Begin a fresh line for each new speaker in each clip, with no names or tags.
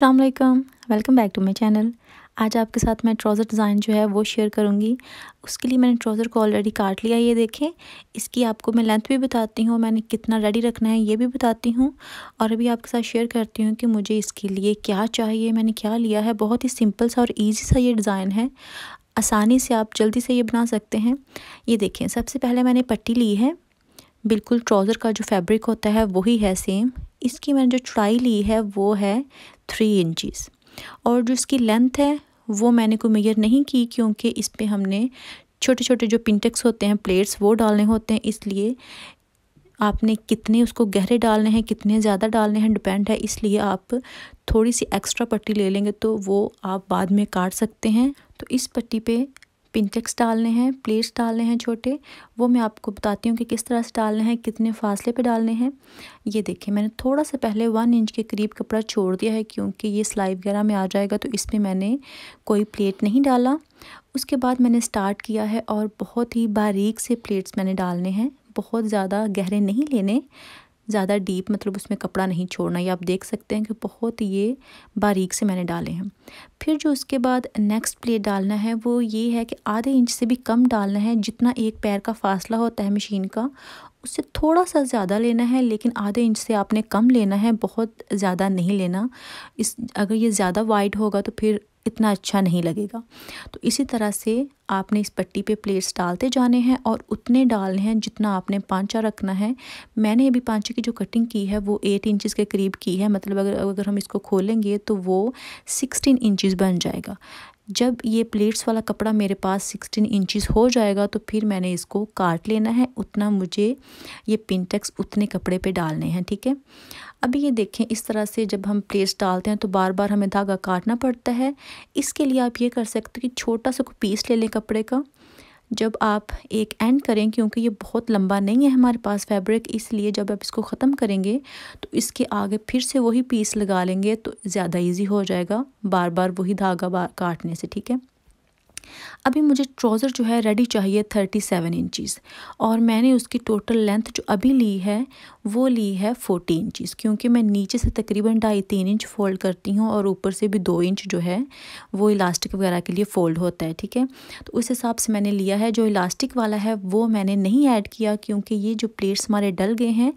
अल्लाम welcome back to my channel आज आपके साथ मैं ट्राउज़र डिज़ाइन जो है वो शेयर करूँगी उसके लिए मैंने ट्राउज़र को ऑलरेडी काट लिया ये देखें इसकी आपको मैं लेंथ भी बताती हूँ मैंने कितना रेडी रखना है ये भी बताती हूँ और अभी आपके साथ शेयर करती हूँ कि मुझे इसके लिए क्या चाहिए मैंने क्या लिया है बहुत ही सिंपल सा और ईजी सा ये डिज़ाइन है आसानी से आप जल्दी से ये बना सकते हैं ये देखें सबसे पहले मैंने पट्टी ली है बिल्कुल ट्राउज़र का जो फैब्रिक होता है वही है सेम इसकी मैंने जो चुड़ाई ली है वो है थ्री इंचज़ और जो इसकी लेंथ है वो मैंने कोई मेयर नहीं की क्योंकि इस पर हमने छोटे छोटे जो पिंटेक्स होते हैं प्लेट्स वो डालने होते हैं इसलिए आपने कितने उसको गहरे डालने हैं कितने ज़्यादा डालने हैं डिपेंड है इसलिए आप थोड़ी सी एक्स्ट्रा पट्टी ले लेंगे तो वो आप बाद में काट सकते हैं तो इस पट्टी पे पिंटेक्स डालने हैं प्लेट्स डालने हैं छोटे वो मैं आपको बताती हूँ कि किस तरह से डालने हैं कितने फासले पे डालने हैं ये देखिए मैंने थोड़ा सा पहले वन इंच के करीब कपड़ा छोड़ दिया है क्योंकि ये सिलाई वगैरह में आ जाएगा तो इसमें मैंने कोई प्लेट नहीं डाला उसके बाद मैंने स्टार्ट किया है और बहुत ही बारीक से प्लेट्स मैंने डालने हैं बहुत ज़्यादा गहरे नहीं लेने ज़्यादा डीप मतलब उसमें कपड़ा नहीं छोड़ना ये आप देख सकते हैं कि बहुत ये बारीक से मैंने डाले हैं फिर जो उसके बाद नेक्स्ट प्लेट डालना है वो ये है कि आधे इंच से भी कम डालना है जितना एक पैर का फासला होता है मशीन का उससे थोड़ा सा ज़्यादा लेना है लेकिन आधे इंच से आपने कम लेना है बहुत ज़्यादा नहीं लेना इस अगर ये ज़्यादा वाइड होगा तो फिर इतना अच्छा नहीं लगेगा तो इसी तरह से आपने इस पट्टी पे प्लेट्स डालते जाने हैं और उतने डालने हैं जितना आपने पांचा रखना है मैंने अभी पांचे की जो कटिंग की है वो एट इंचज़ के करीब की है मतलब अगर अगर हम इसको खोलेंगे तो वो सिक्सटीन इंचेस बन जाएगा जब ये प्लेट्स वाला कपड़ा मेरे पास 16 इंचेस हो जाएगा तो फिर मैंने इसको काट लेना है उतना मुझे ये पिनटेक्स उतने कपड़े पे डालने हैं ठीक है थीके? अभी ये देखें इस तरह से जब हम प्लेट्स डालते हैं तो बार बार हमें धागा काटना पड़ता है इसके लिए आप ये कर सकते हो कि छोटा सा कोई पीस ले लें कपड़े का जब आप एक एंड करें क्योंकि ये बहुत लंबा नहीं है हमारे पास फैब्रिक इसलिए जब आप इसको ख़त्म करेंगे तो इसके आगे फिर से वही पीस लगा लेंगे तो ज़्यादा इजी हो जाएगा बार बार वही धागा बार काटने से ठीक है अभी मुझे ट्राउज़र जो है रेडी चाहिए थर्टी सेवन इंचिस और मैंने उसकी टोटल लेंथ जो अभी ली है वो ली है फोर्टी इंचिस क्योंकि मैं नीचे से तकरीबन ढाई तीन इंच फ़ोल्ड करती हूँ और ऊपर से भी दो इंच जो है वो इलास्टिक वगैरह के लिए फ़ोल्ड होता है ठीक है तो उस हिसाब से मैंने लिया है जो इलास्टिक वाला है वो मैंने नहीं ऐड किया क्योंकि ये जो प्लेट्स हमारे डल गए हैं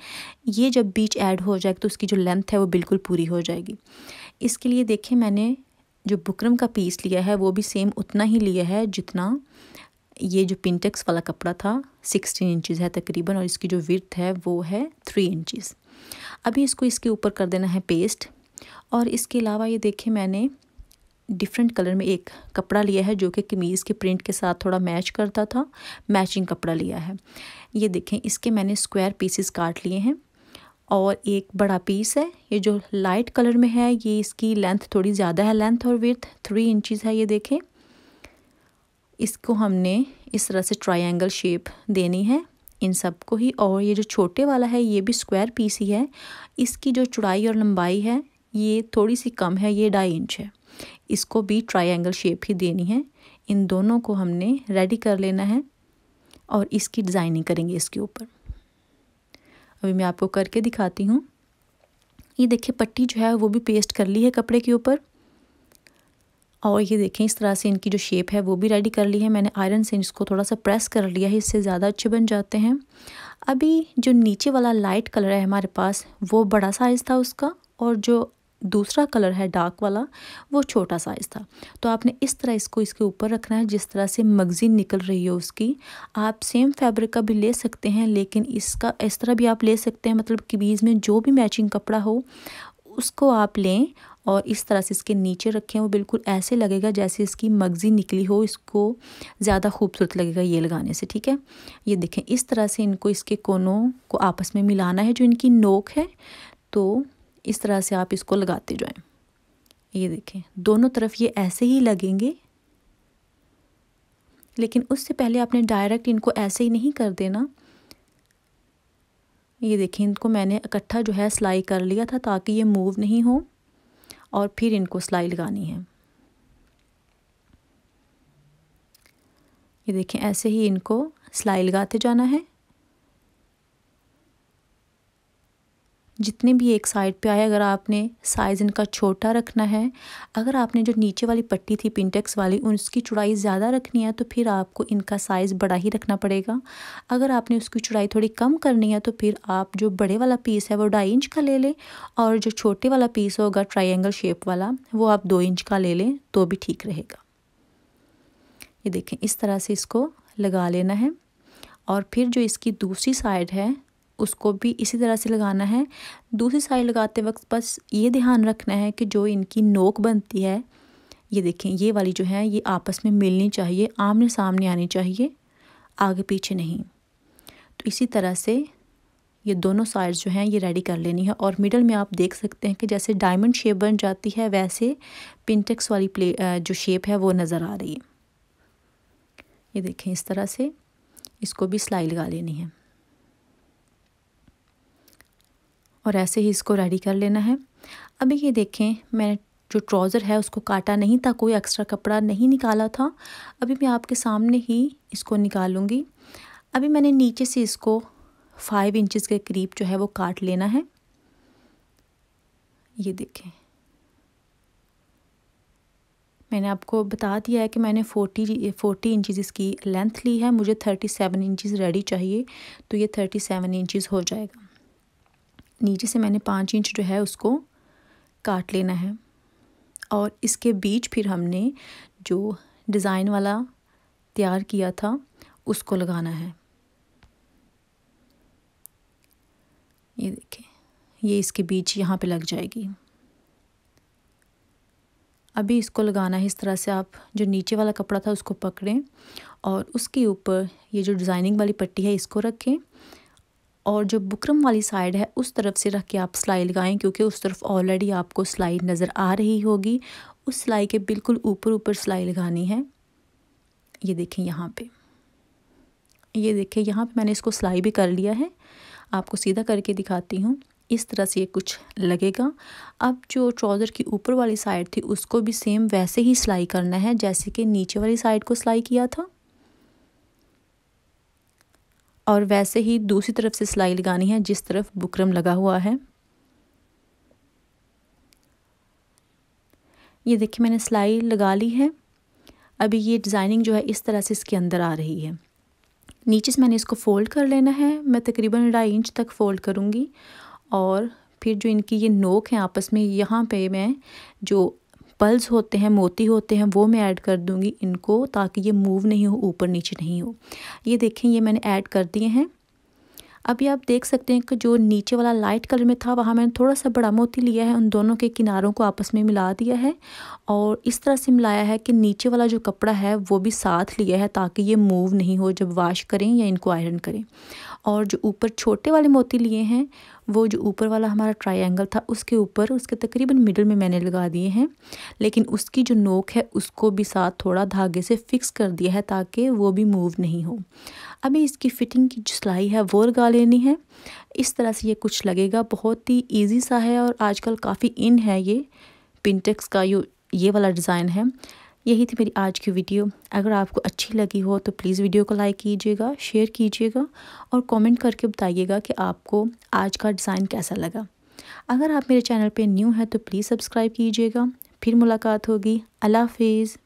ये जब बीच ऐड हो जाएगा तो उसकी जो लेंथ है वो बिल्कुल पूरी हो जाएगी इसके लिए देखें मैंने जो बुकरम का पीस लिया है वो भी सेम उतना ही लिया है जितना ये जो पिंटेक्स वाला कपड़ा था सिक्सटीन इंचज़ है तकरीबन और इसकी जो विर्थ है वो है थ्री इंचज़ अभी इसको इसके ऊपर कर देना है पेस्ट और इसके अलावा ये देखें मैंने डिफरेंट कलर में एक कपड़ा लिया है जो कि कमीज़ के प्रिंट के साथ थोड़ा मैच करता था मैचिंग कपड़ा लिया है ये देखें इसके मैंने स्क्वायर पीसेस काट लिए हैं और एक बड़ा पीस है ये जो लाइट कलर में है ये इसकी लेंथ थोड़ी ज़्यादा है लेंथ और विर्थ थ्री इंचज़ है ये देखें इसको हमने इस तरह से ट्राइंगल शेप देनी है इन सब को ही और ये जो छोटे वाला है ये भी स्क्वायर पीस ही है इसकी जो चौड़ाई और लंबाई है ये थोड़ी सी कम है ये ढाई इंच है इसको भी ट्राइंगल शेप ही देनी है इन दोनों को हमने रेडी कर लेना है और इसकी डिज़ाइनिंग करेंगे इसके ऊपर अभी मैं आपको करके दिखाती हूँ ये देखिए पट्टी जो है वो भी पेस्ट कर ली है कपड़े के ऊपर और ये देखें इस तरह से इनकी जो शेप है वो भी रेडी कर ली है मैंने आयरन से इसको थोड़ा सा प्रेस कर लिया है इससे ज़्यादा अच्छे बन जाते हैं अभी जो नीचे वाला लाइट कलर है हमारे पास वो बड़ा साइज़ था उसका और जो दूसरा कलर है डार्क वाला वो छोटा साइज़ था तो आपने इस तरह इसको इसके ऊपर रखना है जिस तरह से मगज़ीन निकल रही हो उसकी आप सेम फैब्रिक का भी ले सकते हैं लेकिन इसका इस तरह भी आप ले सकते हैं मतलब कि बीज में जो भी मैचिंग कपड़ा हो उसको आप लें और इस तरह से इसके नीचे रखें वो बिल्कुल ऐसे लगेगा जैसे इसकी मगज़ी निकली हो इसको ज़्यादा खूबसूरत लगेगा ये लगाने से ठीक है ये देखें इस तरह से इनको इसके कोनों को आपस में मिलाना है जो इनकी नोक है तो इस तरह से आप इसको लगाते जाएं ये देखें दोनों तरफ ये ऐसे ही लगेंगे लेकिन उससे पहले आपने डायरेक्ट इनको ऐसे ही नहीं कर देना ये देखें इनको मैंने इकट्ठा जो है सिलाई कर लिया था ताकि ये मूव नहीं हो और फिर इनको सिलाई लगानी है ये देखें ऐसे ही इनको सिलाई लगाते जाना है जितने भी एक साइड पे आए अगर आपने साइज़ इनका छोटा रखना है अगर आपने जो नीचे वाली पट्टी थी पिंटेक्स वाली उसकी चुड़ाई ज़्यादा रखनी है तो फिर आपको इनका साइज़ बड़ा ही रखना पड़ेगा अगर आपने उसकी चुड़ाई थोड़ी कम करनी है तो फिर आप जो बड़े वाला पीस है वो ढाई इंच का ले लें और जो छोटे वाला पीस होगा ट्राइंगल शेप वाला वो आप दो इंच का ले लें तो भी ठीक रहेगा ये देखें इस तरह से इसको लगा लेना है और फिर जो इसकी दूसरी साइड है उसको भी इसी तरह से लगाना है दूसरी साइड लगाते वक्त बस ये ध्यान रखना है कि जो इनकी नोक बनती है ये देखें ये वाली जो है ये आपस में मिलनी चाहिए आमने सामने आनी चाहिए आगे पीछे नहीं तो इसी तरह से ये दोनों साइड्स जो हैं ये रेडी कर लेनी है और मिडल में आप देख सकते हैं कि जैसे डायमंड शेप बन जाती है वैसे पिंटेक्स वाली प्ले जो शेप है वो नज़र आ रही है ये देखें इस तरह से इसको भी सिलाई लगा लेनी है और ऐसे ही इसको रेडी कर लेना है अभी ये देखें मैंने जो ट्राउज़र है उसको काटा नहीं था कोई एक्स्ट्रा कपड़ा नहीं निकाला था अभी मैं आपके सामने ही इसको निकालूंगी अभी मैंने नीचे से इसको फाइव इंचज़ के करीब जो है वो काट लेना है ये देखें मैंने आपको बता दिया है कि मैंने फोर्टी फोर्टी इंचज़ इसकी लेंथ ली है मुझे थर्टी सेवन इंचज़ रेडी चाहिए तो ये थर्टी सेवन इंचज़ हो जाएगा नीचे से मैंने पाँच इंच जो है उसको काट लेना है और इसके बीच फिर हमने जो डिज़ाइन वाला तैयार किया था उसको लगाना है ये देखें ये इसके बीच यहाँ पे लग जाएगी अभी इसको लगाना है इस तरह से आप जो नीचे वाला कपड़ा था उसको पकड़ें और उसके ऊपर ये जो डिज़ाइनिंग वाली पट्टी है इसको रखें और जो बुकरम वाली साइड है उस तरफ से रख के आप सिलाई लगाएं क्योंकि उस तरफ ऑलरेडी आपको सिलाई नज़र आ रही होगी उस सिलाई के बिल्कुल ऊपर ऊपर सिलाई लगानी है ये देखें यहाँ पे ये देखें यहाँ पे मैंने इसको सिलाई भी कर लिया है आपको सीधा करके दिखाती हूँ इस तरह से ये कुछ लगेगा अब जो ट्राउज़र की ऊपर वाली साइड थी उसको भी सेम वैसे ही सिलाई करना है जैसे कि नीचे वाली साइड को सिलाई किया था और वैसे ही दूसरी तरफ से सिलाई लगानी है जिस तरफ बुकरम लगा हुआ है ये देखिए मैंने सिलाई लगा ली है अभी ये डिज़ाइनिंग जो है इस तरह से इसके अंदर आ रही है नीचे से मैंने इसको फ़ोल्ड कर लेना है मैं तकरीबन ढाई इंच तक फ़ोल्ड करूँगी और फिर जो इनकी ये नोक है आपस में यहाँ पे मैं जो पल्स होते हैं मोती होते हैं वो मैं ऐड कर दूँगी इनको ताकि ये मूव नहीं हो ऊपर नीचे नहीं हो ये देखें ये मैंने ऐड कर दिए हैं अभी आप देख सकते हैं कि जो नीचे वाला लाइट कलर में था वहाँ मैंने थोड़ा सा बड़ा मोती लिया है उन दोनों के किनारों को आपस में मिला दिया है और इस तरह से मिलाया है कि नीचे वाला जो कपड़ा है वो भी साथ लिया है ताकि ये मूव नहीं हो जब वाश करें या इनको आयरन करें और जो ऊपर छोटे वाले मोती लिए हैं वो जो ऊपर वाला हमारा ट्रायंगल था उसके ऊपर उसके तकरीबन मिडल में मैंने लगा दिए हैं लेकिन उसकी जो नोक है उसको भी साथ थोड़ा धागे से फ़िक्स कर दिया है ताकि वो भी मूव नहीं हो अभी इसकी फ़िटिंग की जो सिलाई है वो लगा लेनी है इस तरह से ये कुछ लगेगा बहुत ही ईजी सा है और आजकल काफ़ी इन है ये पिंटेक्स का यो ये वाला डिज़ाइन है यही थी मेरी आज की वीडियो अगर आपको अच्छी लगी हो तो प्लीज़ वीडियो को लाइक कीजिएगा शेयर कीजिएगा और कमेंट करके बताइएगा कि आपको आज का डिज़ाइन कैसा लगा अगर आप मेरे चैनल पे न्यू हैं तो प्लीज़ सब्सक्राइब कीजिएगा फिर मुलाकात होगी अल्लाह हाफिज़